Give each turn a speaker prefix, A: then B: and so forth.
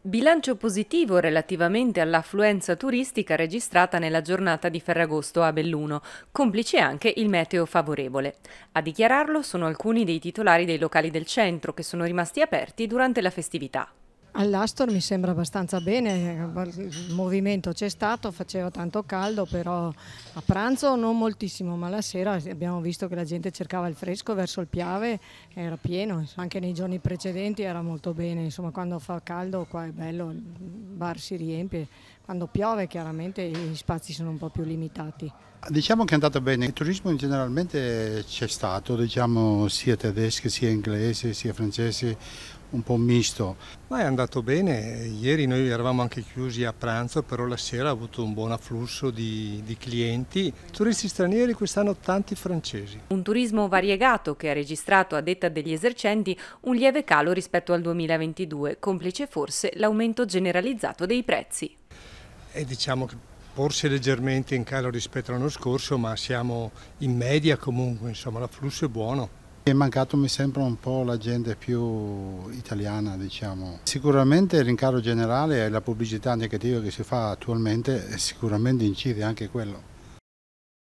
A: Bilancio positivo relativamente all'affluenza turistica registrata nella giornata di Ferragosto a Belluno, complice anche il meteo favorevole. A dichiararlo sono alcuni dei titolari dei locali del centro che sono rimasti aperti durante la festività.
B: All'Astor mi sembra abbastanza bene, eh, il movimento c'è stato, faceva tanto caldo, però a pranzo non moltissimo, ma la sera abbiamo visto che la gente cercava il fresco verso il Piave, era pieno, anche nei giorni precedenti era molto bene, insomma quando fa caldo qua è bello, il bar si riempie, quando piove chiaramente gli spazi sono un po' più limitati.
C: Diciamo che è andata bene, il turismo generalmente c'è stato, diciamo sia tedesco sia inglese sia francese, un po' misto.
D: Ma è andato bene, ieri noi eravamo anche chiusi a pranzo, però la sera ha avuto un buon afflusso di, di clienti, turisti stranieri, quest'anno tanti francesi.
A: Un turismo variegato che ha registrato, a detta degli esercenti, un lieve calo rispetto al 2022, complice forse l'aumento generalizzato dei prezzi
D: e diciamo che forse leggermente in calo rispetto all'anno scorso, ma siamo in media comunque, insomma l'afflusso è buono.
C: È mancato mi sembra un po' la gente più italiana diciamo. Sicuramente il rincaro generale e la pubblicità negativa che si fa attualmente sicuramente incide anche quello.